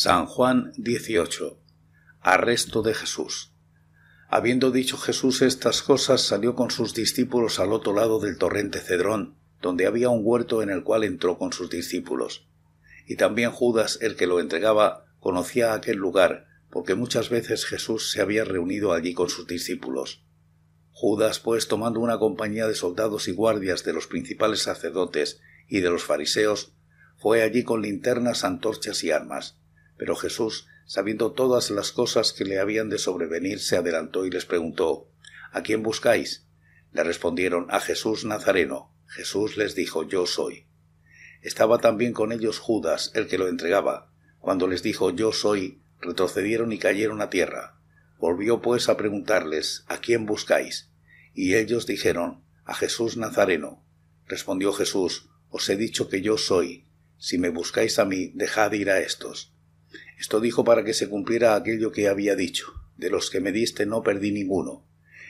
San Juan 18. Arresto de Jesús. Habiendo dicho Jesús estas cosas, salió con sus discípulos al otro lado del torrente Cedrón, donde había un huerto en el cual entró con sus discípulos. Y también Judas, el que lo entregaba, conocía aquel lugar, porque muchas veces Jesús se había reunido allí con sus discípulos. Judas, pues, tomando una compañía de soldados y guardias de los principales sacerdotes y de los fariseos, fue allí con linternas, antorchas y armas. Pero Jesús, sabiendo todas las cosas que le habían de sobrevenir, se adelantó y les preguntó ¿A quién buscáis? Le respondieron a Jesús Nazareno. Jesús les dijo Yo soy. Estaba también con ellos Judas, el que lo entregaba. Cuando les dijo Yo soy, retrocedieron y cayeron a tierra. Volvió pues a preguntarles ¿A quién buscáis? Y ellos dijeron A Jesús Nazareno. Respondió Jesús Os he dicho que yo soy. Si me buscáis a mí, dejad ir a estos. Esto dijo para que se cumpliera aquello que había dicho. De los que me diste no perdí ninguno.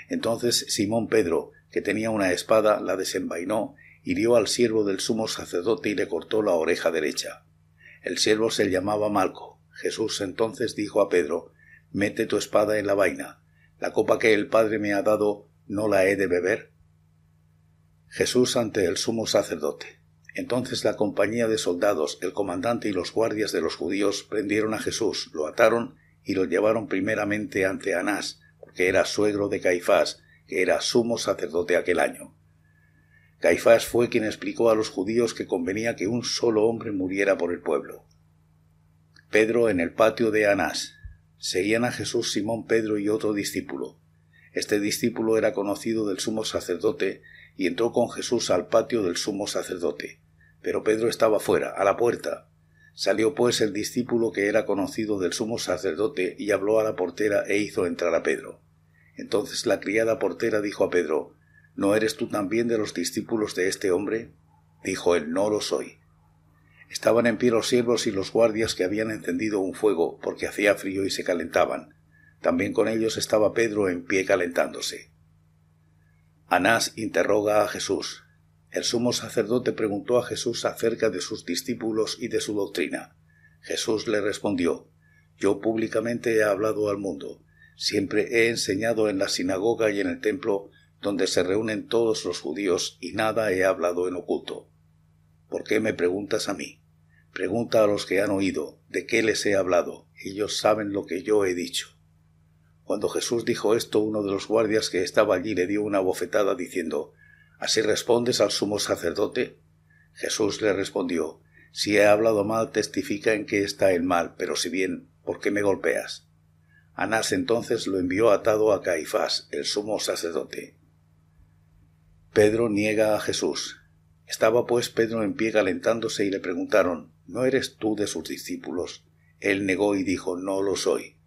Entonces Simón Pedro, que tenía una espada, la desenvainó, hirió al siervo del sumo sacerdote y le cortó la oreja derecha. El siervo se llamaba Malco. Jesús entonces dijo a Pedro, Mete tu espada en la vaina. La copa que el Padre me ha dado, ¿no la he de beber? Jesús ante el sumo sacerdote. Entonces la compañía de soldados, el comandante y los guardias de los judíos prendieron a Jesús, lo ataron y lo llevaron primeramente ante Anás, porque era suegro de Caifás, que era sumo sacerdote aquel año. Caifás fue quien explicó a los judíos que convenía que un solo hombre muriera por el pueblo. Pedro en el patio de Anás. Seguían a Jesús Simón Pedro y otro discípulo. Este discípulo era conocido del sumo sacerdote y entró con Jesús al patio del sumo sacerdote. Pero Pedro estaba fuera, a la puerta. Salió pues el discípulo que era conocido del sumo sacerdote y habló a la portera e hizo entrar a Pedro. Entonces la criada portera dijo a Pedro ¿No eres tú también de los discípulos de este hombre? Dijo él No lo soy. Estaban en pie los siervos y los guardias que habían encendido un fuego, porque hacía frío y se calentaban. También con ellos estaba Pedro en pie calentándose. Anás interroga a Jesús. El sumo sacerdote preguntó a Jesús acerca de sus discípulos y de su doctrina. Jesús le respondió Yo públicamente he hablado al mundo, siempre he enseñado en la sinagoga y en el templo, donde se reúnen todos los judíos, y nada he hablado en oculto. ¿Por qué me preguntas a mí? Pregunta a los que han oído, ¿de qué les he hablado? Ellos saben lo que yo he dicho. Cuando Jesús dijo esto, uno de los guardias que estaba allí le dio una bofetada diciendo ¿Así respondes al sumo sacerdote? Jesús le respondió Si he hablado mal, testifica en que está el mal, pero si bien, ¿por qué me golpeas? Anás entonces lo envió atado a Caifás, el sumo sacerdote. Pedro niega a Jesús. Estaba pues Pedro en pie calentándose y le preguntaron ¿No eres tú de sus discípulos? Él negó y dijo No lo soy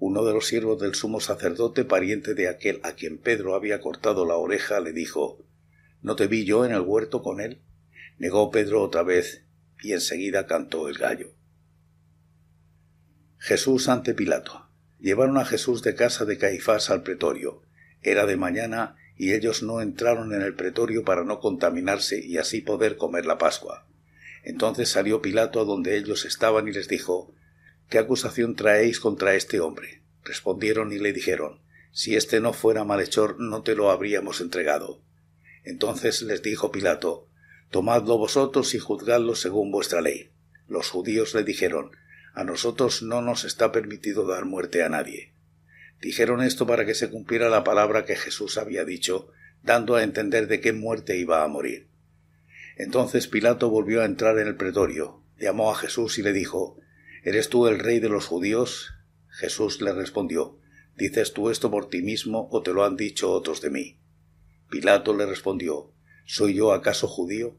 uno de los siervos del sumo sacerdote, pariente de aquel a quien Pedro había cortado la oreja, le dijo ¿No te vi yo en el huerto con él? Negó Pedro otra vez, y enseguida cantó el gallo. Jesús ante Pilato. Llevaron a Jesús de casa de Caifás al pretorio. Era de mañana y ellos no entraron en el pretorio para no contaminarse y así poder comer la Pascua. Entonces salió Pilato a donde ellos estaban y les dijo ¿Qué acusación traéis contra este hombre? Respondieron y le dijeron Si este no fuera malhechor no te lo habríamos entregado. Entonces les dijo Pilato Tomadlo vosotros y juzgadlo según vuestra ley. Los judíos le dijeron A nosotros no nos está permitido dar muerte a nadie. Dijeron esto para que se cumpliera la palabra que Jesús había dicho, dando a entender de qué muerte iba a morir. Entonces Pilato volvió a entrar en el pretorio, llamó a Jesús y le dijo ¿Eres tú el rey de los judíos? Jesús le respondió, ¿Dices tú esto por ti mismo o te lo han dicho otros de mí? Pilato le respondió, ¿Soy yo acaso judío?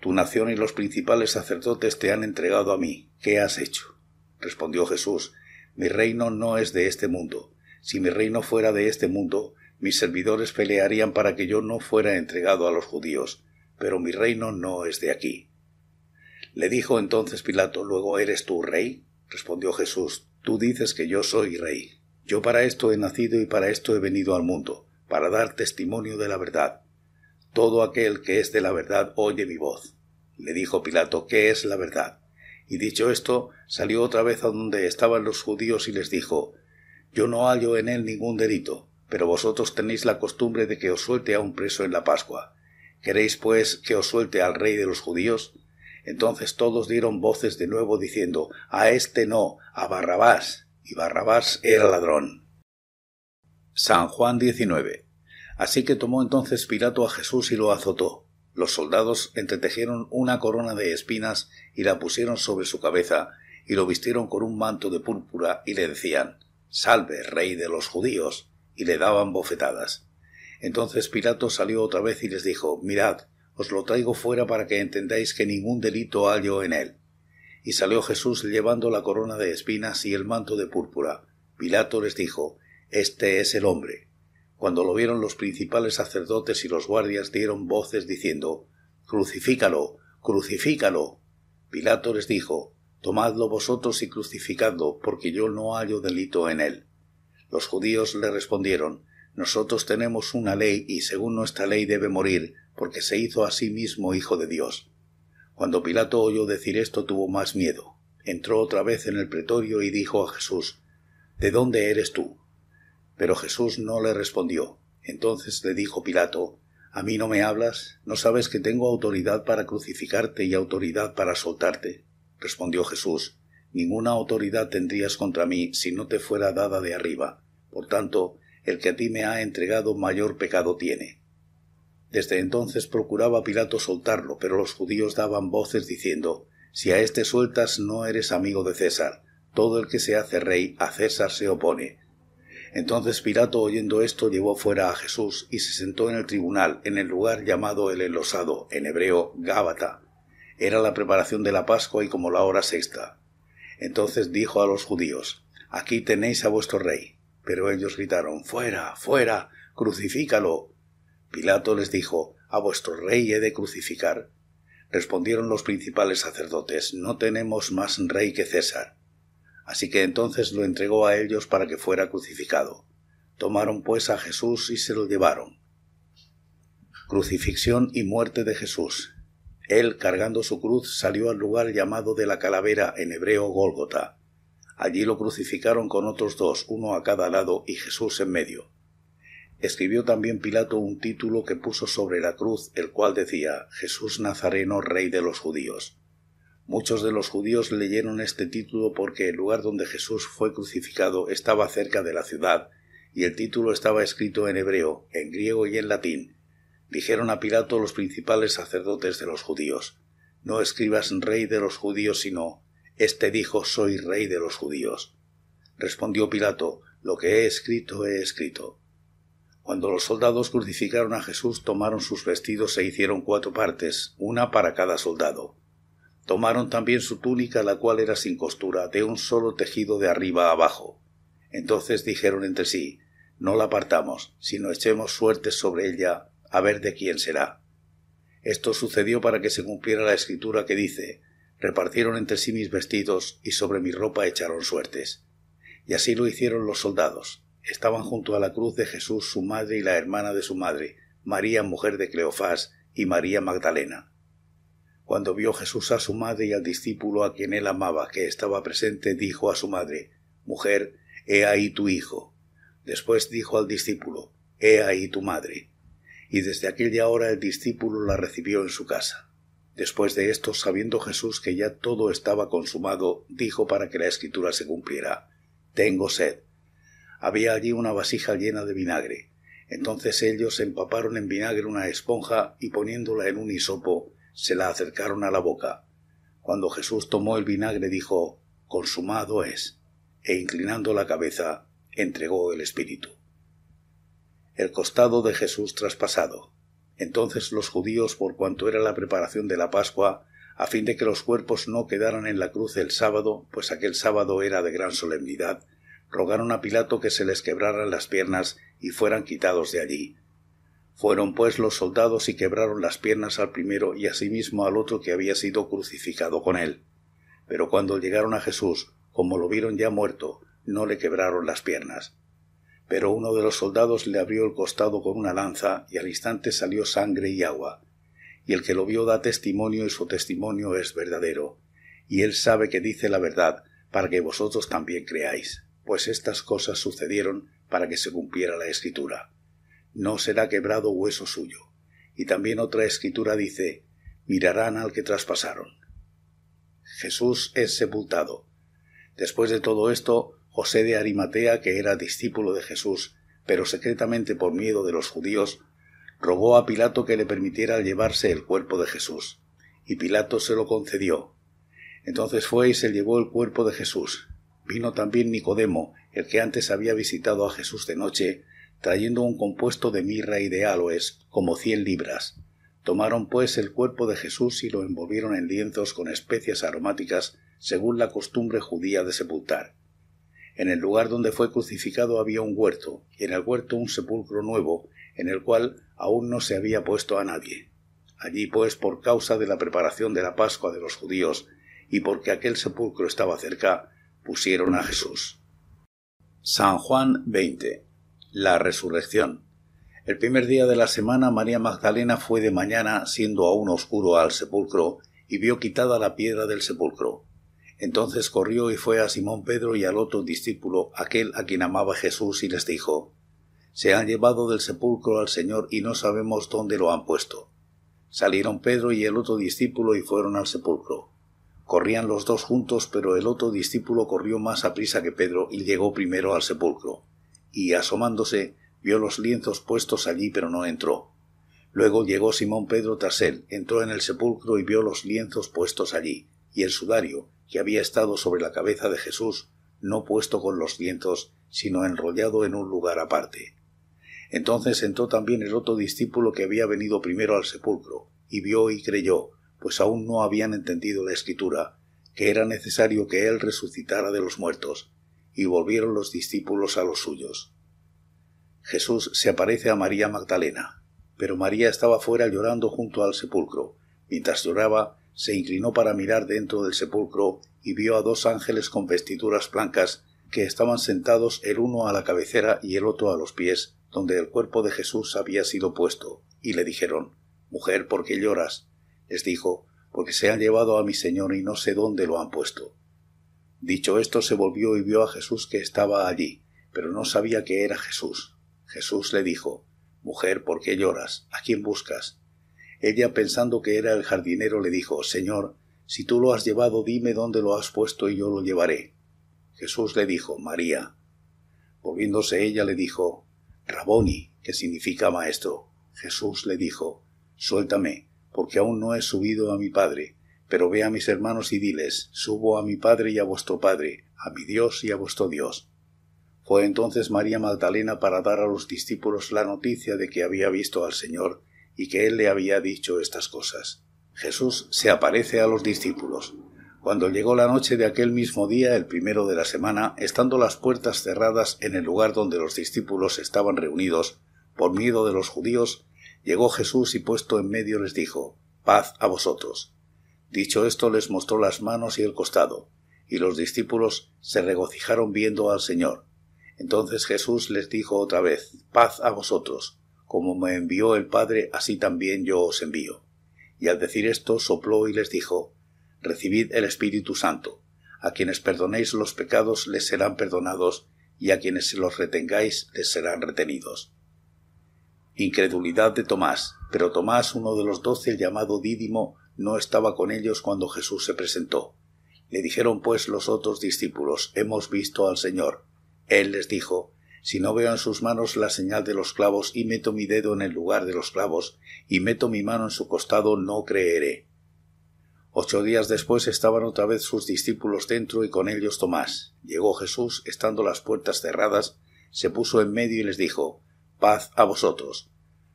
Tu nación y los principales sacerdotes te han entregado a mí. ¿Qué has hecho? Respondió Jesús, Mi reino no es de este mundo. Si mi reino fuera de este mundo, mis servidores pelearían para que yo no fuera entregado a los judíos, pero mi reino no es de aquí. Le dijo entonces Pilato, luego, ¿eres tú rey? Respondió Jesús, tú dices que yo soy rey. Yo para esto he nacido y para esto he venido al mundo, para dar testimonio de la verdad. Todo aquel que es de la verdad oye mi voz. Le dijo Pilato, ¿qué es la verdad? Y dicho esto, salió otra vez a donde estaban los judíos y les dijo, Yo no hallo en él ningún delito, pero vosotros tenéis la costumbre de que os suelte a un preso en la Pascua. ¿Queréis, pues, que os suelte al rey de los judíos? Entonces todos dieron voces de nuevo diciendo A este no, a Barrabás. Y Barrabás era ladrón. San Juan 19. Así que tomó entonces Pilato a Jesús y lo azotó. Los soldados entretejieron una corona de espinas y la pusieron sobre su cabeza, y lo vistieron con un manto de púrpura y le decían Salve, rey de los judíos, y le daban bofetadas. Entonces Pilato salió otra vez y les dijo Mirad, os lo traigo fuera para que entendáis que ningún delito hallo en él. Y salió Jesús llevando la corona de espinas y el manto de púrpura. Pilato les dijo, Este es el hombre. Cuando lo vieron los principales sacerdotes y los guardias dieron voces diciendo, Crucifícalo, crucifícalo. Pilato les dijo, Tomadlo vosotros y crucificadlo, porque yo no hallo delito en él. Los judíos le respondieron, Nosotros tenemos una ley y según nuestra ley debe morir, porque se hizo a sí mismo hijo de Dios. Cuando Pilato oyó decir esto tuvo más miedo. Entró otra vez en el pretorio y dijo a Jesús ¿De dónde eres tú? Pero Jesús no le respondió. Entonces le dijo Pilato ¿A mí no me hablas? ¿No sabes que tengo autoridad para crucificarte y autoridad para soltarte? Respondió Jesús Ninguna autoridad tendrías contra mí si no te fuera dada de arriba. Por tanto, el que a ti me ha entregado mayor pecado tiene. Desde entonces procuraba Pilato soltarlo, pero los judíos daban voces diciendo Si a éste sueltas no eres amigo de César. Todo el que se hace rey a César se opone. Entonces Pilato, oyendo esto, llevó fuera a Jesús y se sentó en el tribunal, en el lugar llamado el enlosado, en hebreo Gábata. Era la preparación de la Pascua y como la hora sexta. Entonces dijo a los judíos, Aquí tenéis a vuestro rey. Pero ellos gritaron, Fuera, fuera, crucifícalo. Pilato les dijo, A vuestro rey he de crucificar. Respondieron los principales sacerdotes, No tenemos más rey que César. Así que entonces lo entregó a ellos para que fuera crucificado. Tomaron pues a Jesús y se lo llevaron. Crucifixión y muerte de Jesús. Él, cargando su cruz, salió al lugar llamado de la calavera en hebreo Gólgota. Allí lo crucificaron con otros dos, uno a cada lado y Jesús en medio escribió también Pilato un título que puso sobre la cruz, el cual decía Jesús Nazareno, Rey de los Judíos. Muchos de los judíos leyeron este título porque el lugar donde Jesús fue crucificado estaba cerca de la ciudad, y el título estaba escrito en hebreo, en griego y en latín. Dijeron a Pilato los principales sacerdotes de los judíos, No escribas Rey de los judíos, sino, Este dijo, Soy Rey de los judíos. Respondió Pilato, Lo que he escrito, he escrito. Cuando los soldados crucificaron a Jesús, tomaron sus vestidos e hicieron cuatro partes, una para cada soldado. Tomaron también su túnica, la cual era sin costura, de un solo tejido de arriba a abajo. Entonces dijeron entre sí, no la apartamos, sino echemos suertes sobre ella, a ver de quién será. Esto sucedió para que se cumpliera la escritura que dice, repartieron entre sí mis vestidos y sobre mi ropa echaron suertes. Y así lo hicieron los soldados estaban junto a la cruz de Jesús su madre y la hermana de su madre, María mujer de Cleofás y María Magdalena. Cuando vio Jesús a su madre y al discípulo a quien él amaba que estaba presente, dijo a su madre, Mujer, he ahí tu hijo. Después dijo al discípulo, He ahí tu madre. Y desde aquella hora el discípulo la recibió en su casa. Después de esto, sabiendo Jesús que ya todo estaba consumado, dijo para que la escritura se cumpliera, Tengo sed había allí una vasija llena de vinagre. Entonces ellos empaparon en vinagre una esponja y poniéndola en un hisopo, se la acercaron a la boca. Cuando Jesús tomó el vinagre dijo, Consumado es, e inclinando la cabeza, entregó el Espíritu. El costado de Jesús traspasado. Entonces los judíos, por cuanto era la preparación de la Pascua, a fin de que los cuerpos no quedaran en la cruz el sábado, pues aquel sábado era de gran solemnidad, rogaron a Pilato que se les quebraran las piernas y fueran quitados de allí. Fueron pues los soldados y quebraron las piernas al primero y asimismo al otro que había sido crucificado con él. Pero cuando llegaron a Jesús, como lo vieron ya muerto, no le quebraron las piernas. Pero uno de los soldados le abrió el costado con una lanza y al instante salió sangre y agua. Y el que lo vio da testimonio y su testimonio es verdadero. Y él sabe que dice la verdad para que vosotros también creáis pues estas cosas sucedieron para que se cumpliera la escritura. No será quebrado hueso suyo. Y también otra escritura dice, mirarán al que traspasaron. Jesús es sepultado. Después de todo esto, José de Arimatea, que era discípulo de Jesús, pero secretamente por miedo de los judíos, rogó a Pilato que le permitiera llevarse el cuerpo de Jesús, y Pilato se lo concedió. Entonces fue y se llevó el cuerpo de Jesús, Vino también Nicodemo, el que antes había visitado a Jesús de noche, trayendo un compuesto de mirra y de aloes, como cien libras. Tomaron pues el cuerpo de Jesús y lo envolvieron en lienzos con especias aromáticas, según la costumbre judía de sepultar. En el lugar donde fue crucificado había un huerto, y en el huerto un sepulcro nuevo, en el cual aún no se había puesto a nadie. Allí, pues, por causa de la preparación de la Pascua de los judíos, y porque aquel sepulcro estaba cerca, pusieron a Jesús. San Juan 20. La resurrección. El primer día de la semana María Magdalena fue de mañana, siendo aún oscuro, al sepulcro, y vio quitada la piedra del sepulcro. Entonces corrió y fue a Simón Pedro y al otro discípulo, aquel a quien amaba Jesús, y les dijo, Se han llevado del sepulcro al Señor y no sabemos dónde lo han puesto. Salieron Pedro y el otro discípulo y fueron al sepulcro. Corrían los dos juntos, pero el otro discípulo corrió más a prisa que Pedro y llegó primero al sepulcro, y asomándose vio los lienzos puestos allí, pero no entró. Luego llegó Simón Pedro tras él, entró en el sepulcro y vio los lienzos puestos allí, y el sudario, que había estado sobre la cabeza de Jesús, no puesto con los lienzos, sino enrollado en un lugar aparte. Entonces entró también el otro discípulo que había venido primero al sepulcro, y vio y creyó, pues aún no habían entendido la escritura, que era necesario que él resucitara de los muertos, y volvieron los discípulos a los suyos. Jesús se aparece a María Magdalena, pero María estaba fuera llorando junto al sepulcro. Mientras lloraba, se inclinó para mirar dentro del sepulcro y vio a dos ángeles con vestiduras blancas que estaban sentados el uno a la cabecera y el otro a los pies, donde el cuerpo de Jesús había sido puesto, y le dijeron Mujer, ¿por qué lloras? les dijo, porque se han llevado a mi señor y no sé dónde lo han puesto. Dicho esto, se volvió y vio a Jesús que estaba allí, pero no sabía que era Jesús. Jesús le dijo, Mujer, ¿por qué lloras? ¿A quién buscas? Ella, pensando que era el jardinero, le dijo, Señor, si tú lo has llevado, dime dónde lo has puesto y yo lo llevaré. Jesús le dijo, María. Volviéndose ella le dijo, Raboni, que significa maestro. Jesús le dijo, Suéltame, porque aún no he subido a mi Padre. Pero ve a mis hermanos y diles, subo a mi Padre y a vuestro Padre, a mi Dios y a vuestro Dios. Fue entonces María Magdalena para dar a los discípulos la noticia de que había visto al Señor y que Él le había dicho estas cosas. Jesús se aparece a los discípulos. Cuando llegó la noche de aquel mismo día, el primero de la semana, estando las puertas cerradas en el lugar donde los discípulos estaban reunidos, por miedo de los judíos, Llegó Jesús y puesto en medio les dijo, Paz a vosotros. Dicho esto les mostró las manos y el costado, y los discípulos se regocijaron viendo al Señor. Entonces Jesús les dijo otra vez, Paz a vosotros. Como me envió el Padre, así también yo os envío. Y al decir esto sopló y les dijo, Recibid el Espíritu Santo. A quienes perdonéis los pecados les serán perdonados, y a quienes los retengáis les serán retenidos. Incredulidad de Tomás. Pero Tomás, uno de los doce, llamado Dídimo, no estaba con ellos cuando Jesús se presentó. Le dijeron pues los otros discípulos, Hemos visto al Señor. Él les dijo, Si no veo en sus manos la señal de los clavos y meto mi dedo en el lugar de los clavos y meto mi mano en su costado, no creeré. Ocho días después estaban otra vez sus discípulos dentro y con ellos Tomás. Llegó Jesús, estando las puertas cerradas, se puso en medio y les dijo, Paz a vosotros.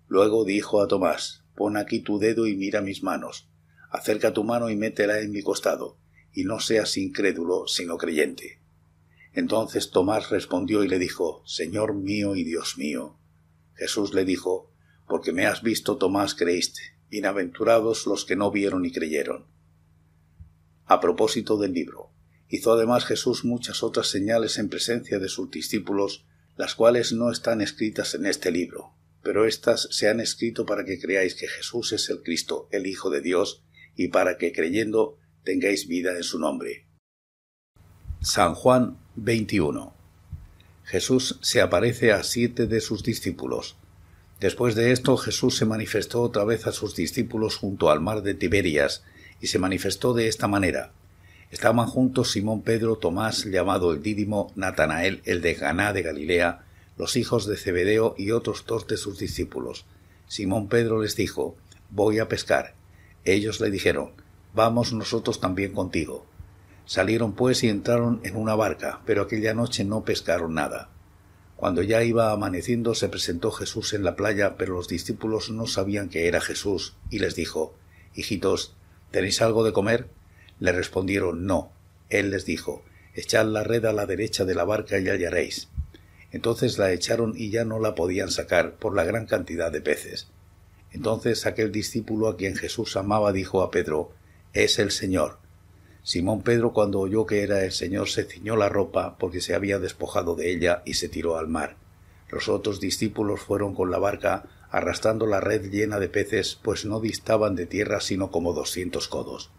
Luego dijo a Tomás, Pon aquí tu dedo y mira mis manos. Acerca tu mano y métela en mi costado, y no seas incrédulo, sino creyente. Entonces Tomás respondió y le dijo, Señor mío y Dios mío. Jesús le dijo, Porque me has visto, Tomás, creíste. Bienaventurados los que no vieron y creyeron. A propósito del libro, hizo además Jesús muchas otras señales en presencia de sus discípulos las cuales no están escritas en este libro, pero éstas se han escrito para que creáis que Jesús es el Cristo, el Hijo de Dios, y para que creyendo tengáis vida en su nombre. San Juan 21 Jesús se aparece a siete de sus discípulos. Después de esto Jesús se manifestó otra vez a sus discípulos junto al mar de Tiberias, y se manifestó de esta manera Estaban juntos Simón Pedro, Tomás, llamado el Dídimo, Natanael, el de Ganá de Galilea, los hijos de Zebedeo y otros dos de sus discípulos. Simón Pedro les dijo, Voy a pescar. Ellos le dijeron, Vamos nosotros también contigo. Salieron pues y entraron en una barca, pero aquella noche no pescaron nada. Cuando ya iba amaneciendo se presentó Jesús en la playa, pero los discípulos no sabían que era Jesús, y les dijo, Hijitos, ¿tenéis algo de comer? Le respondieron no. Él les dijo, Echad la red a la derecha de la barca y hallaréis. Entonces la echaron y ya no la podían sacar por la gran cantidad de peces. Entonces aquel discípulo a quien Jesús amaba dijo a Pedro, Es el Señor. Simón Pedro cuando oyó que era el Señor se ciñó la ropa porque se había despojado de ella y se tiró al mar. Los otros discípulos fueron con la barca arrastrando la red llena de peces, pues no distaban de tierra sino como doscientos codos.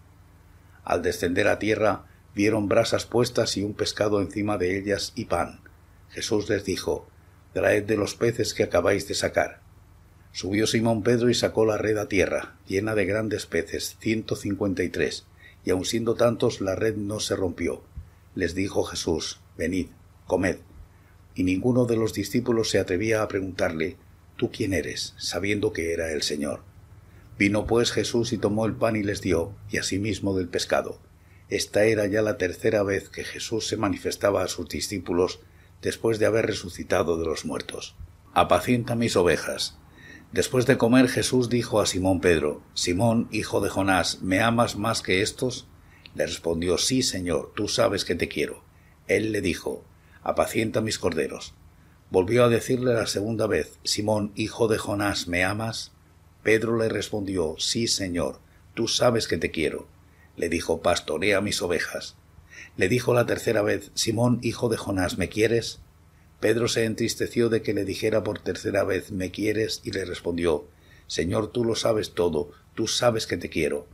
Al descender a tierra, vieron brasas puestas y un pescado encima de ellas y pan. Jesús les dijo, Traed de los peces que acabáis de sacar. Subió Simón Pedro y sacó la red a tierra, llena de grandes peces, ciento cincuenta y tres, y aun siendo tantos la red no se rompió. Les dijo Jesús, Venid, comed. Y ninguno de los discípulos se atrevía a preguntarle, ¿Tú quién eres? sabiendo que era el Señor. Vino pues Jesús y tomó el pan y les dio, y asimismo del pescado. Esta era ya la tercera vez que Jesús se manifestaba a sus discípulos después de haber resucitado de los muertos. Apacienta mis ovejas. Después de comer Jesús dijo a Simón Pedro, Simón, hijo de Jonás, ¿me amas más que estos? Le respondió, Sí, Señor, tú sabes que te quiero. Él le dijo, Apacienta mis corderos. Volvió a decirle la segunda vez, Simón, hijo de Jonás, ¿me amas? Pedro le respondió, Sí, Señor, tú sabes que te quiero. Le dijo, Pastorea mis ovejas. Le dijo la tercera vez, Simón, hijo de Jonás, ¿me quieres? Pedro se entristeció de que le dijera por tercera vez, ¿me quieres? y le respondió, Señor, tú lo sabes todo, tú sabes que te quiero.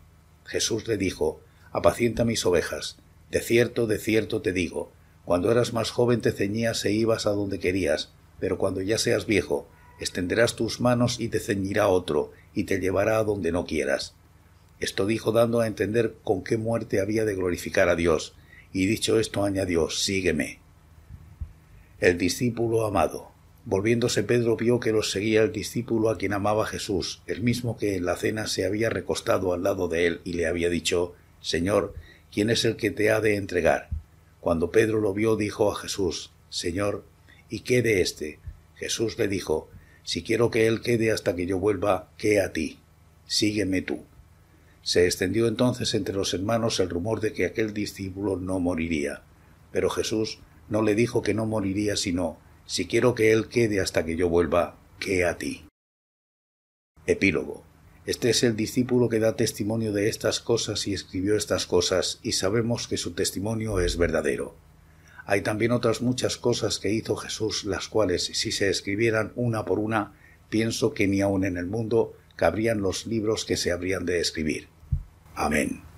Jesús le dijo, Apacienta mis ovejas. De cierto, de cierto te digo, cuando eras más joven te ceñías e ibas a donde querías, pero cuando ya seas viejo, extenderás tus manos y te ceñirá otro, y te llevará a donde no quieras. Esto dijo dando a entender con qué muerte había de glorificar a Dios, y dicho esto añadió, sígueme. El discípulo amado. Volviéndose Pedro vio que los seguía el discípulo a quien amaba Jesús, el mismo que en la cena se había recostado al lado de él y le había dicho, Señor, ¿quién es el que te ha de entregar? Cuando Pedro lo vio dijo a Jesús, Señor, ¿y qué de éste? Jesús le dijo, si quiero que él quede hasta que yo vuelva, ¿qué a ti. Sígueme tú. Se extendió entonces entre los hermanos el rumor de que aquel discípulo no moriría. Pero Jesús no le dijo que no moriría, sino, si quiero que él quede hasta que yo vuelva, ¿qué a ti. Epílogo. Este es el discípulo que da testimonio de estas cosas y escribió estas cosas, y sabemos que su testimonio es verdadero. Hay también otras muchas cosas que hizo Jesús, las cuales, si se escribieran una por una, pienso que ni aun en el mundo cabrían los libros que se habrían de escribir. Amén.